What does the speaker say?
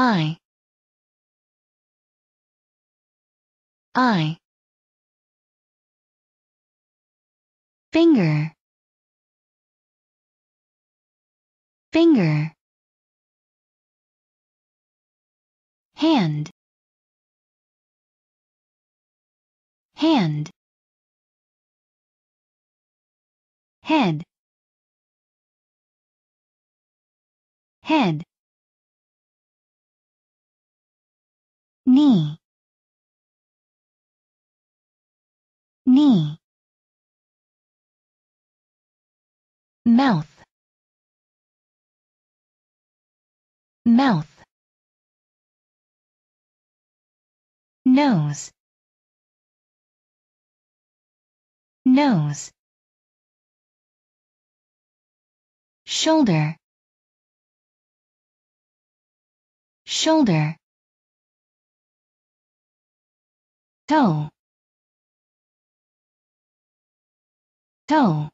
I I finger finger hand hand head head knee knee mouth mouth nose nose shoulder shoulder toe toe